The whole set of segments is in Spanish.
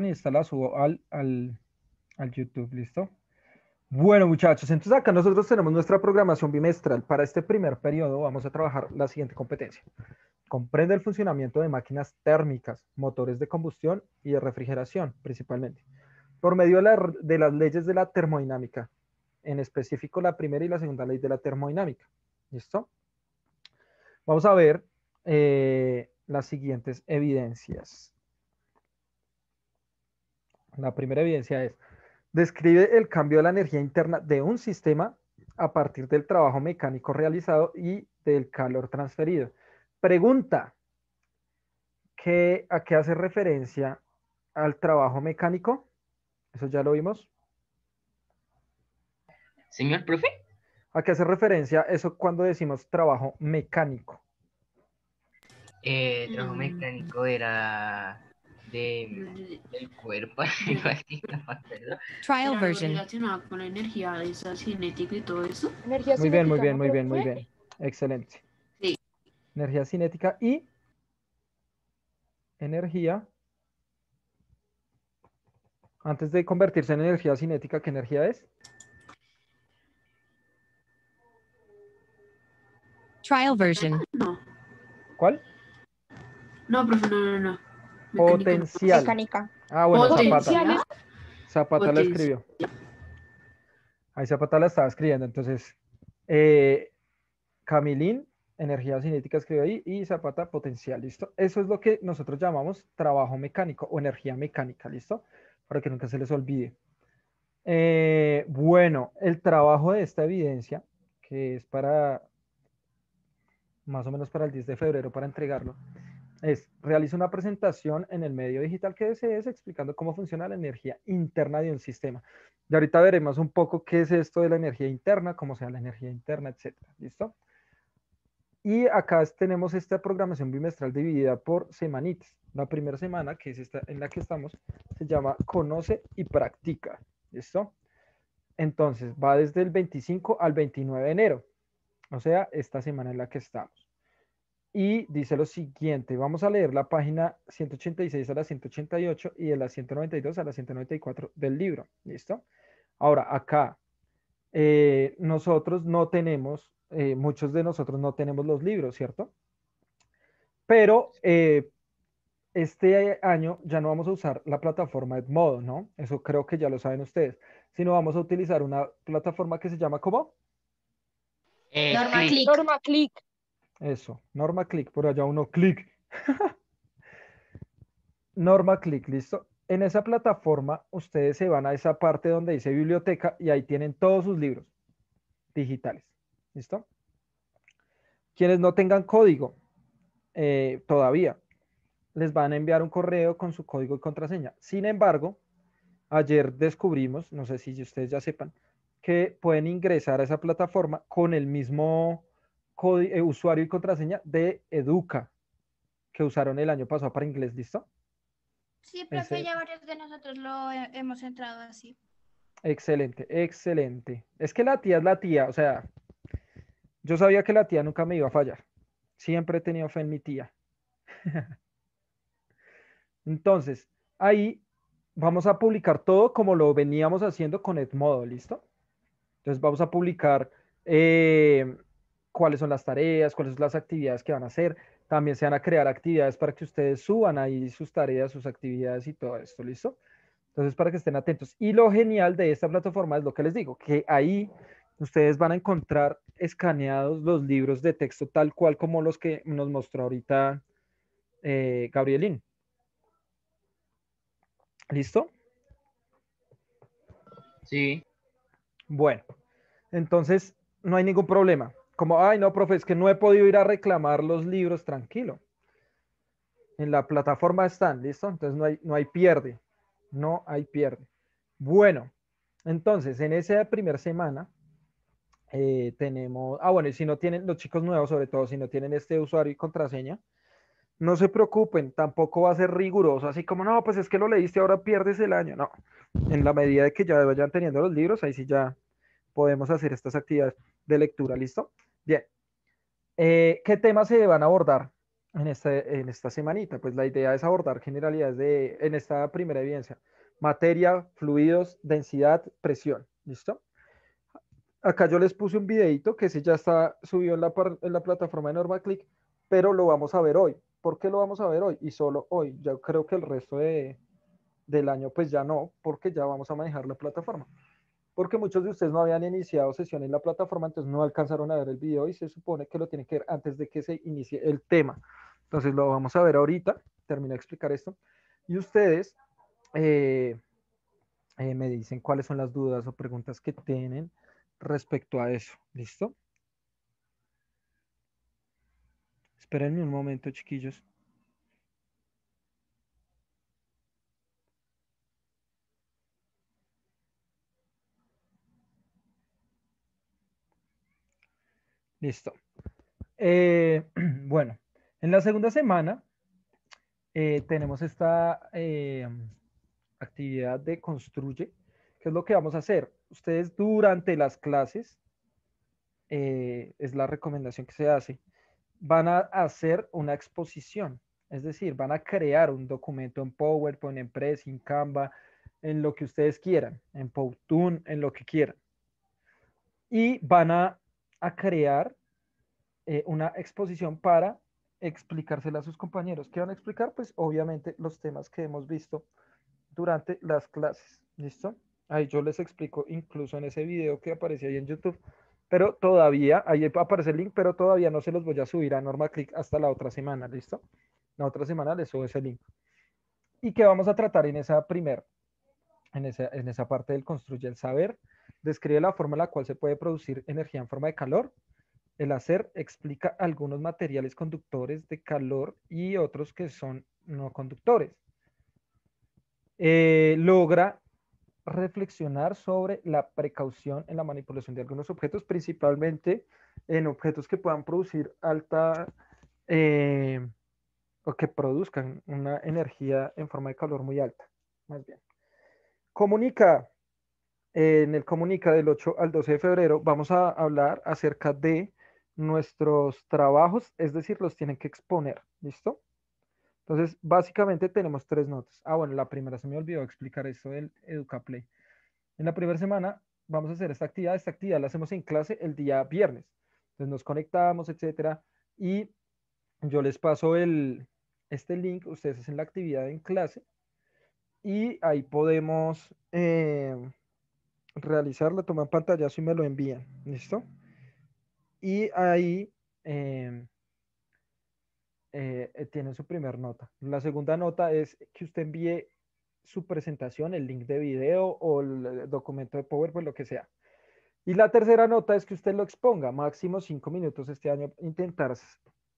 y subo al, YouTube, ¿listo? Bueno, muchachos, entonces acá nosotros tenemos nuestra programación bimestral. Para este primer periodo vamos a trabajar la siguiente competencia. Comprende el funcionamiento de máquinas térmicas, motores de combustión y de refrigeración, principalmente, por medio de, las leyes de la termodinámica, en específico la primera y la segunda ley de la termodinámica. ¿Listo? Vamos a ver eh, las siguientes evidencias. La primera evidencia es, describe el cambio de la energía interna de un sistema a partir del trabajo mecánico realizado y del calor transferido. Pregunta, ¿a qué hace referencia al trabajo mecánico? Eso ya lo vimos. Señor profe. ¿A qué hace referencia eso cuando decimos trabajo mecánico? Eh, trabajo mecánico era Mm. del cuerpo, Trial version. con la energía cinética y todo eso. muy bien, muy bien, muy bien, muy bien. Excelente. Sí. Energía cinética y energía. Antes de convertirse en energía cinética, ¿qué energía es? Trial version. No. ¿Cuál? No, profe, no, no, no. Potencial. Mecánica. Ah, bueno, Zapata. Zapata la escribió. Ahí Zapata la estaba escribiendo. Entonces, eh, Camilín, energía cinética escribió ahí, y Zapata, potencial, ¿listo? Eso es lo que nosotros llamamos trabajo mecánico o energía mecánica, ¿listo? Para que nunca se les olvide. Eh, bueno, el trabajo de esta evidencia, que es para más o menos para el 10 de febrero, para entregarlo, es, realiza una presentación en el medio digital que desees explicando cómo funciona la energía interna de un sistema. Y ahorita veremos un poco qué es esto de la energía interna, cómo sea la energía interna, etcétera. ¿Listo? Y acá tenemos esta programación bimestral dividida por semanitas. La primera semana, que es esta en la que estamos, se llama Conoce y Practica. ¿Listo? Entonces, va desde el 25 al 29 de enero. O sea, esta semana en la que estamos y dice lo siguiente, vamos a leer la página 186 a la 188 y de la 192 a la 194 del libro, ¿listo? Ahora, acá, eh, nosotros no tenemos, eh, muchos de nosotros no tenemos los libros, ¿cierto? Pero eh, este año ya no vamos a usar la plataforma Edmodo, ¿no? Eso creo que ya lo saben ustedes, sino vamos a utilizar una plataforma que se llama ¿cómo? Norma Norma Click. Eso, norma clic, por allá uno clic. norma clic, listo. En esa plataforma ustedes se van a esa parte donde dice biblioteca y ahí tienen todos sus libros digitales. ¿Listo? Quienes no tengan código eh, todavía, les van a enviar un correo con su código y contraseña. Sin embargo, ayer descubrimos, no sé si ustedes ya sepan, que pueden ingresar a esa plataforma con el mismo eh, usuario y contraseña de Educa, que usaron el año pasado para inglés, ¿listo? Sí, profe, ya varios de nosotros lo eh, hemos entrado así. Excelente, excelente. Es que la tía es la tía, o sea, yo sabía que la tía nunca me iba a fallar. Siempre he tenido fe en mi tía. Entonces, ahí vamos a publicar todo como lo veníamos haciendo con Edmodo, ¿listo? Entonces vamos a publicar eh, cuáles son las tareas, cuáles son las actividades que van a hacer. También se van a crear actividades para que ustedes suban ahí sus tareas, sus actividades y todo esto, ¿listo? Entonces, para que estén atentos. Y lo genial de esta plataforma es lo que les digo, que ahí ustedes van a encontrar escaneados los libros de texto tal cual como los que nos mostró ahorita eh, Gabrielín. ¿Listo? Sí. Bueno, entonces no hay ningún problema como, ay, no, profe, es que no he podido ir a reclamar los libros, tranquilo. En la plataforma están, ¿listo? Entonces no hay, no hay pierde, no hay pierde. Bueno, entonces en esa primera semana eh, tenemos, ah, bueno, y si no tienen, los chicos nuevos sobre todo, si no tienen este usuario y contraseña, no se preocupen, tampoco va a ser riguroso, así como, no, pues es que lo leíste, ahora pierdes el año. No, en la medida de que ya vayan teniendo los libros, ahí sí ya podemos hacer estas actividades de lectura, ¿listo? Bien. Eh, ¿Qué temas se van a abordar en, este, en esta semanita? Pues la idea es abordar generalidades de, en esta primera evidencia. Materia, fluidos, densidad, presión. ¿Listo? Acá yo les puse un videito que ese ya está subido en la, en la plataforma de NormaClick, pero lo vamos a ver hoy. ¿Por qué lo vamos a ver hoy? Y solo hoy. Yo creo que el resto de, del año pues ya no, porque ya vamos a manejar la plataforma porque muchos de ustedes no habían iniciado sesión en la plataforma, entonces no alcanzaron a ver el video y se supone que lo tienen que ver antes de que se inicie el tema. Entonces lo vamos a ver ahorita, termino de explicar esto. Y ustedes eh, eh, me dicen cuáles son las dudas o preguntas que tienen respecto a eso. ¿Listo? Espérenme un momento, chiquillos. Listo. Eh, bueno, en la segunda semana eh, tenemos esta eh, actividad de construye, que es lo que vamos a hacer. Ustedes durante las clases, es la recomendación que se hace, van a hacer una exposición, es decir, van a crear un documento en PowerPoint, en Press, en Canva, en lo que ustedes quieran, en Powtoon, en lo que quieran. Y van a a crear eh, una exposición para explicársela a sus compañeros. ¿Qué van a explicar? Pues obviamente los temas que hemos visto durante las clases. ¿Listo? Ahí yo les explico incluso en ese video que aparecía ahí en YouTube. Pero todavía, ahí aparece el link, pero todavía no se los voy a subir a Norma Click hasta la otra semana. ¿Listo? La otra semana les subo ese link. ¿Y qué vamos a tratar en esa primera? En esa, en esa parte del construye el saber describe la forma en la cual se puede producir energía en forma de calor. El hacer explica algunos materiales conductores de calor y otros que son no conductores. Eh, logra reflexionar sobre la precaución en la manipulación de algunos objetos, principalmente en objetos que puedan producir alta eh, o que produzcan una energía en forma de calor muy alta, más bien. Comunica en el comunica del 8 al 12 de febrero vamos a hablar acerca de nuestros trabajos, es decir, los tienen que exponer, ¿listo? Entonces, básicamente tenemos tres notas. Ah, bueno, la primera se me olvidó explicar esto del EducaPlay. En la primera semana vamos a hacer esta actividad, esta actividad la hacemos en clase el día viernes. Entonces nos conectamos, etcétera, y yo les paso el, este link, ustedes hacen la actividad en clase y ahí podemos... Eh, toma toma pantallazo y me lo envían. ¿Listo? Y ahí em, eh, tiene su primera nota. La segunda nota es que usted envíe su presentación, el link de video o el eh, documento de PowerPoint, lo que sea. Y la tercera nota es que usted lo exponga, máximo cinco minutos este año, intentar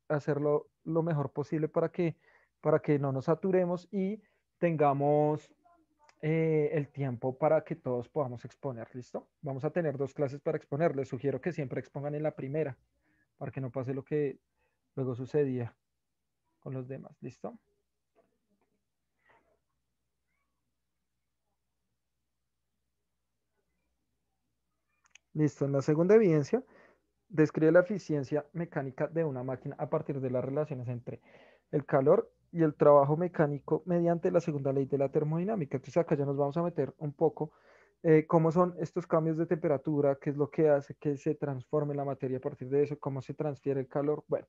hacerlo lo mejor posible para que, para que no nos saturemos y tengamos eh, el tiempo para que todos podamos exponer, ¿listo? Vamos a tener dos clases para exponer. Les sugiero que siempre expongan en la primera, para que no pase lo que luego sucedía con los demás, ¿listo? Listo, en la segunda evidencia describe la eficiencia mecánica de una máquina a partir de las relaciones entre el calor y el trabajo mecánico mediante la segunda ley de la termodinámica. Entonces acá ya nos vamos a meter un poco eh, cómo son estos cambios de temperatura, qué es lo que hace que se transforme la materia a partir de eso, cómo se transfiere el calor. Bueno,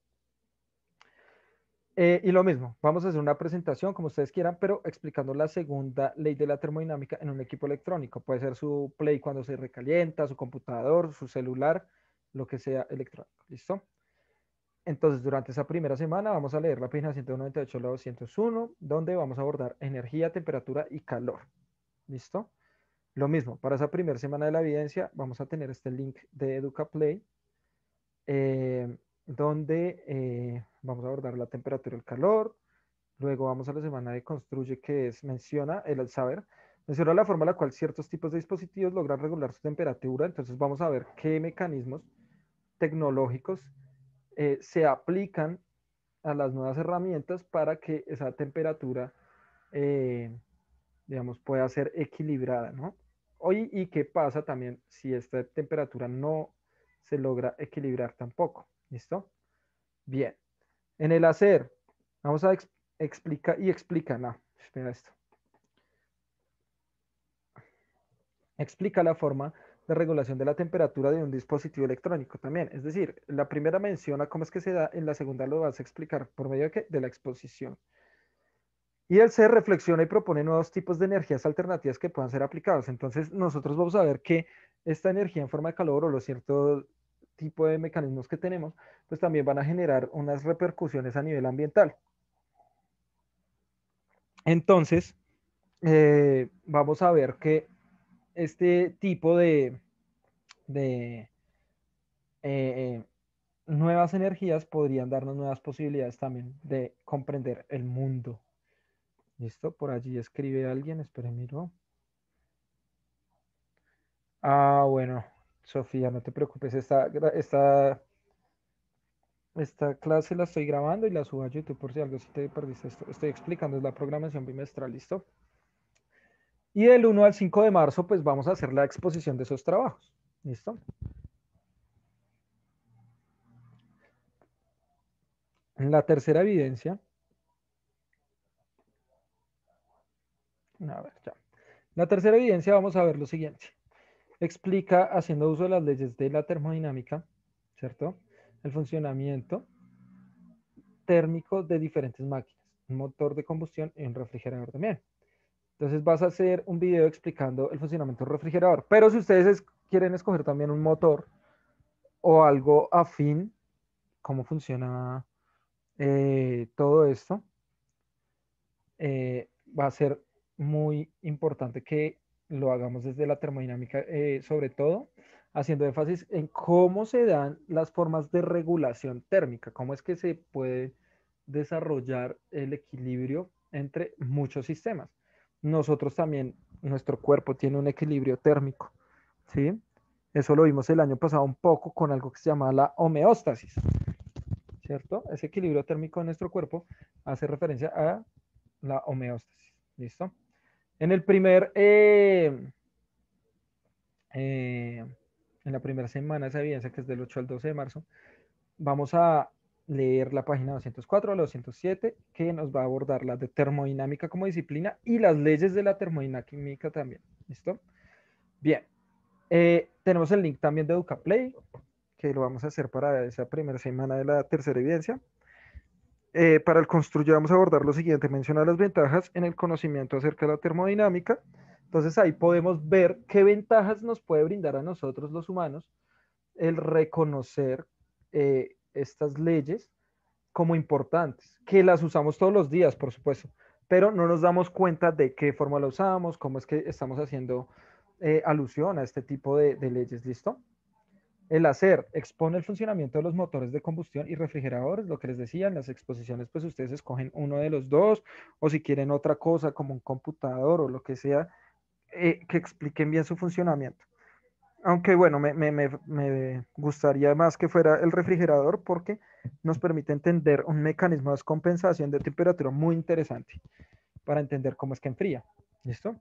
eh, y lo mismo, vamos a hacer una presentación como ustedes quieran, pero explicando la segunda ley de la termodinámica en un equipo electrónico. Puede ser su play cuando se recalienta, su computador, su celular, lo que sea electrónico. ¿Listo? Entonces, durante esa primera semana vamos a leer la página 198 201, donde vamos a abordar energía, temperatura y calor. ¿Listo? Lo mismo, para esa primera semana de la evidencia vamos a tener este link de EducaPlay, eh, donde eh, vamos a abordar la temperatura y el calor. Luego vamos a la semana de Construye, que es menciona el saber. Menciona la forma en la cual ciertos tipos de dispositivos logran regular su temperatura. Entonces vamos a ver qué mecanismos tecnológicos eh, se aplican a las nuevas herramientas para que esa temperatura, eh, digamos, pueda ser equilibrada, ¿no? Hoy, ¿y qué pasa también si esta temperatura no se logra equilibrar tampoco? ¿Listo? Bien. En el hacer, vamos a explica explicar y explica, no, espera esto. Explica la forma la regulación de la temperatura de un dispositivo electrónico también. Es decir, la primera menciona cómo es que se da, en la segunda lo vas a explicar por medio de, de la exposición. Y el C reflexiona y propone nuevos tipos de energías alternativas que puedan ser aplicadas, Entonces nosotros vamos a ver que esta energía en forma de calor o los ciertos tipos de mecanismos que tenemos, pues también van a generar unas repercusiones a nivel ambiental. Entonces, eh, vamos a ver que este tipo de, de eh, nuevas energías podrían darnos nuevas posibilidades también de comprender el mundo. Listo, por allí escribe alguien, espere, miro. Ah, bueno, Sofía, no te preocupes, esta, esta, esta clase la estoy grabando y la subo a YouTube por si algo, te perdiste Estoy explicando, es la programación bimestral, ¿listo? Y del 1 al 5 de marzo, pues vamos a hacer la exposición de esos trabajos. ¿Listo? la tercera evidencia, a ver, ya. La tercera evidencia vamos a ver lo siguiente. Explica, haciendo uso de las leyes de la termodinámica, ¿cierto? El funcionamiento térmico de diferentes máquinas, un motor de combustión y un refrigerador miel. Entonces vas a hacer un video explicando el funcionamiento del refrigerador. Pero si ustedes quieren escoger también un motor o algo afín, cómo funciona eh, todo esto, eh, va a ser muy importante que lo hagamos desde la termodinámica, eh, sobre todo haciendo énfasis en cómo se dan las formas de regulación térmica, cómo es que se puede desarrollar el equilibrio entre muchos sistemas nosotros también, nuestro cuerpo tiene un equilibrio térmico, ¿sí? Eso lo vimos el año pasado un poco con algo que se llama la homeostasis, ¿cierto? Ese equilibrio térmico de nuestro cuerpo hace referencia a la homeostasis, ¿listo? En el primer, eh, eh, en la primera semana esa evidencia, que es del 8 al 12 de marzo, vamos a leer la página 204 a la 207, que nos va a abordar la de termodinámica como disciplina y las leyes de la termodinámica también. ¿Listo? Bien. Eh, tenemos el link también de EducaPlay, que lo vamos a hacer para esa primera semana de la tercera evidencia. Eh, para el construyo vamos a abordar lo siguiente, mencionar las ventajas en el conocimiento acerca de la termodinámica. Entonces ahí podemos ver qué ventajas nos puede brindar a nosotros los humanos el reconocer eh, estas leyes como importantes, que las usamos todos los días, por supuesto, pero no nos damos cuenta de qué forma la usamos, cómo es que estamos haciendo eh, alusión a este tipo de, leyes, ¿listo? El hacer expone el funcionamiento de los motores de combustión y refrigeradores, lo que les decía, en las exposiciones pues ustedes escogen uno de los dos o si quieren otra cosa como un computador o lo que sea eh, que expliquen bien su funcionamiento. Aunque bueno, me, gustaría más que fuera el refrigerador porque nos permite entender un mecanismo de compensación de temperatura muy interesante para entender cómo es que enfría. ¿Listo?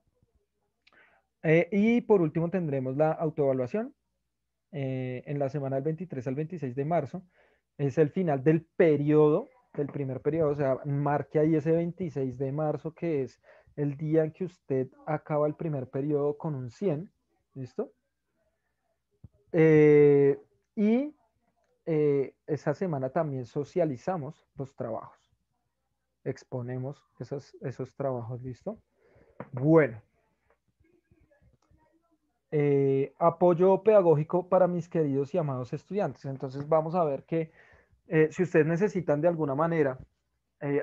Eh, y por último tendremos la autoevaluación eh, en la semana del 23 al 26 de marzo. Es el final del periodo, del primer periodo, o sea, marque ahí ese 26 de marzo que es el día en que usted acaba el primer periodo con un 100. ¿Listo? Eh, y eh, esa semana también socializamos los trabajos. Exponemos esos, esos trabajos, ¿listo? Bueno. Eh, apoyo pedagógico para mis queridos y amados estudiantes. Entonces vamos a ver que si ustedes necesitan de alguna manera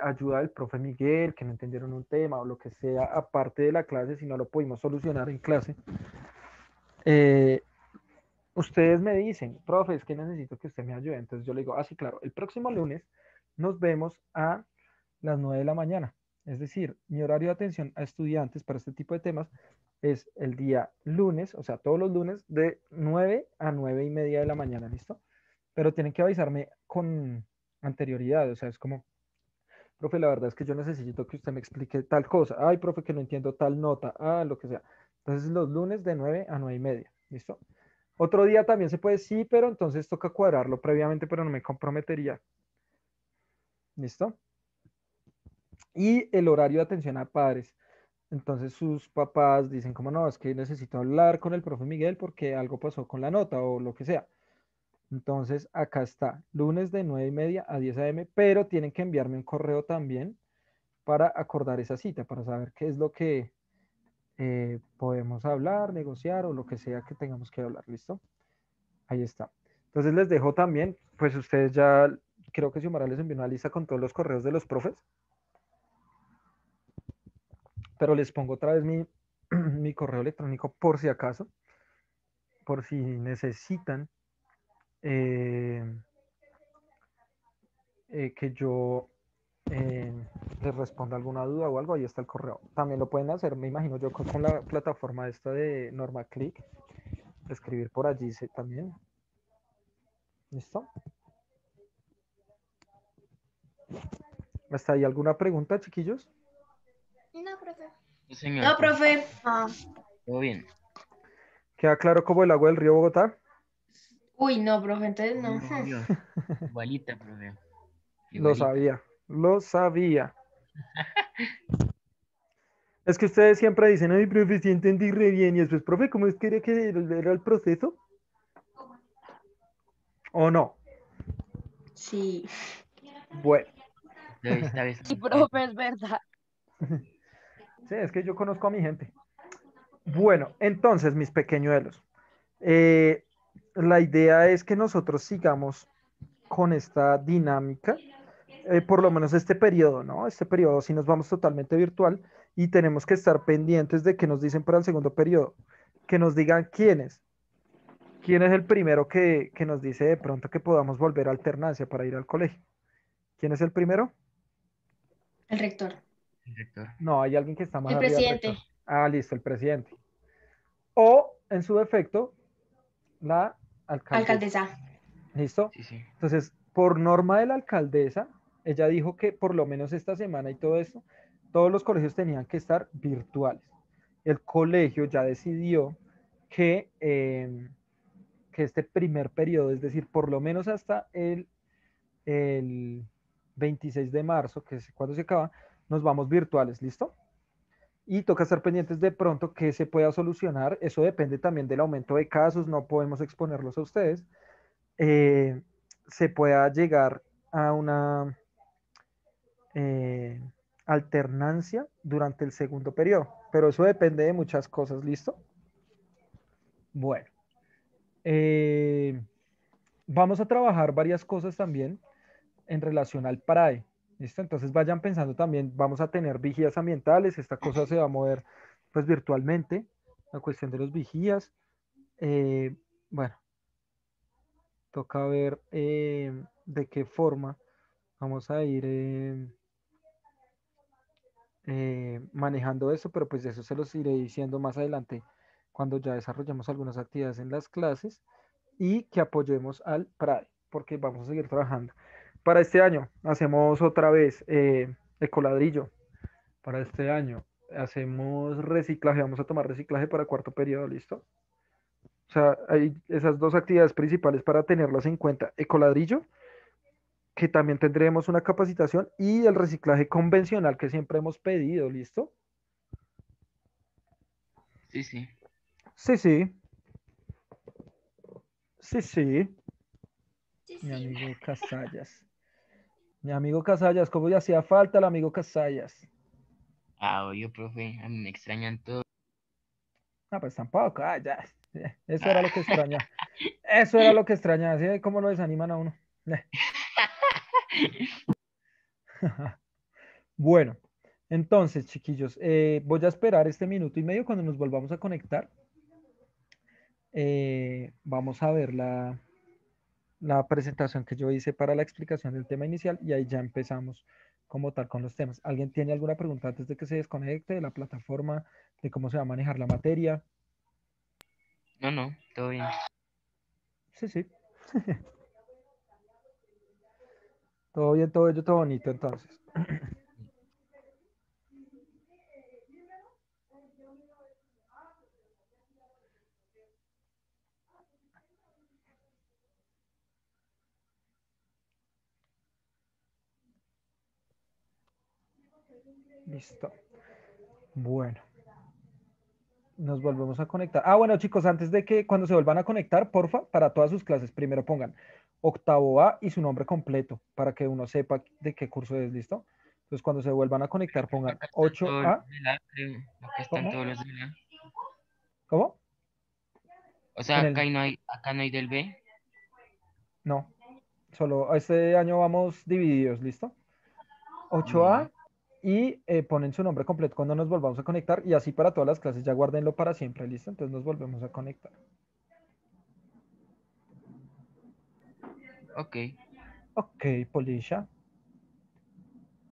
ayuda del profe Miguel, que no entendieron un tema o lo que sea aparte de la clase, si no lo pudimos solucionar en clase, ustedes me dicen, profe, es que necesito que usted me ayude. Entonces yo le digo, ah, sí, claro, el próximo lunes nos vemos a las 9 de la mañana. Es decir, mi horario de atención a estudiantes para este tipo de temas es el día lunes, o sea, todos los lunes de 9 a 9 y media de la mañana, ¿listo? Pero tienen que avisarme con anterioridad, o sea, es como, profe, la verdad es que yo necesito que usted me explique tal cosa, ay, profe, que no entiendo tal nota, ah, lo que sea. Entonces, los lunes de 9 a 9 y media, ¿listo? Otro día también se puede, sí, pero entonces toca cuadrarlo previamente, pero no me comprometería. ¿Listo? Y el horario de atención a padres. Entonces sus papás dicen como no, es que necesito hablar con el profe Miguel porque algo pasó con la nota o lo que sea. Entonces acá está, lunes de 9 y media a 10 a.m., pero tienen que enviarme un correo también para acordar esa cita, para saber qué es lo que, eh, podemos hablar, negociar o lo que sea que tengamos que hablar, ¿listo? Ahí está. Entonces les dejo también, pues ustedes ya, creo que Xiomara les envió una lista con todos los correos de los profes, pero les pongo otra vez mi, correo electrónico por si acaso, por si necesitan eh, eh, que yo eh, les respondo alguna duda o algo, ahí está el correo. También lo pueden hacer, me imagino yo, con la plataforma esta de Norma Click. Escribir por allí también. ¿Listo? ¿está ahí alguna pregunta, chiquillos? No, profe. no, profe. bien. ¿Queda claro cómo el agua del río Bogotá? Uy, no, profe, entonces no. Igualita, profe. Lo sabía. Lo sabía. es que ustedes siempre dicen, ay, profe, sí entendí re bien. Y después, profe, ¿cómo es que era, que era el proceso? ¿O no? Sí. Bueno. Sí, profe, es verdad. Sí, es que yo conozco a mi gente. Bueno, entonces, mis pequeñuelos, eh, la idea es que nosotros sigamos con esta dinámica eh, por lo menos este periodo, ¿no? Este periodo si nos vamos totalmente virtual y tenemos que estar pendientes de que nos dicen para el segundo periodo, que nos digan quién es. quién es el primero que, nos dice de pronto que podamos volver a alternancia para ir al colegio. ¿Quién es el primero? El rector. El rector. No, hay alguien que está más. El presidente. ah, listo, el presidente. O, en su defecto, la alcaldesa. alcaldesa. ¿Listo? Sí, sí. Entonces, por norma de la alcaldesa, ella dijo que por lo menos esta semana y todo eso, todos los colegios tenían que estar virtuales. El colegio ya decidió que, em, que este primer periodo, es decir, por lo menos hasta el, 26 de marzo, que es cuando se acaba, nos vamos virtuales, ¿listo? y toca estar pendientes de pronto que se pueda solucionar. Eso depende también del aumento de casos, no podemos exponerlos a ustedes. Eh, se pueda llegar a una eh, alternancia durante el segundo periodo. Pero eso depende de muchas cosas, ¿listo? Bueno. Eh, vamos a trabajar varias cosas también en relación al PRAE. ¿Listo? Entonces vayan pensando también, vamos a tener vigías ambientales, esta cosa se va a mover pues virtualmente, la cuestión de los vigías. Eh, bueno, toca ver de qué forma vamos a ir eh, manejando eso, pero pues eso se los iré diciendo más adelante cuando ya desarrollemos algunas actividades en las clases y que apoyemos al PRAE, porque vamos a seguir trabajando. Para este año hacemos otra vez eh, ecoladrillo. Para este año hacemos reciclaje, vamos a tomar reciclaje para cuarto periodo, ¿listo? O sea, hay esas dos actividades principales para tenerlas en cuenta, ecoladrillo que también tendremos una capacitación y el reciclaje convencional que siempre hemos pedido, ¿listo? Sí, sí. Sí, sí. Sí, sí. Mi amigo Casallas. Mi amigo Casallas, ¿cómo ya hacía falta el amigo Casallas? Ah, oye, profe, me extrañan todos. Ah, pues tampoco, ah, ya. Eso era lo que extrañaba. Eso era lo que extrañaba. ¿Cómo lo desaniman a uno. bueno, entonces, chiquillos, eh, voy a esperar este minuto y medio cuando nos volvamos a conectar. Eh, vamos a ver la, la presentación que yo hice para la explicación del tema inicial y ahí ya empezamos como tal con los temas. ¿Alguien tiene alguna pregunta antes de que se desconecte de la plataforma, de cómo se va a manejar la materia? No, no, todo bien. Sí, sí. Todo bien, todo bello, todo bonito entonces. Listo. Bueno. Nos volvemos a conectar. Ah, bueno, chicos, antes de que cuando se vuelvan a conectar, porfa, para todas sus clases, primero pongan octavo A y su nombre completo para que uno sepa de qué curso es, ¿listo? Entonces, cuando se vuelvan a conectar, pongan 8A. ¿Cómo? O sea, acá, no hay, acá no hay del B. No, solo este año vamos divididos, ¿listo? 8A y eh, ponen su nombre completo cuando nos volvamos a conectar y así para todas las clases ya guárdenlo para siempre, ¿listo? Entonces nos volvemos a conectar. Ok. Ok, Polisha.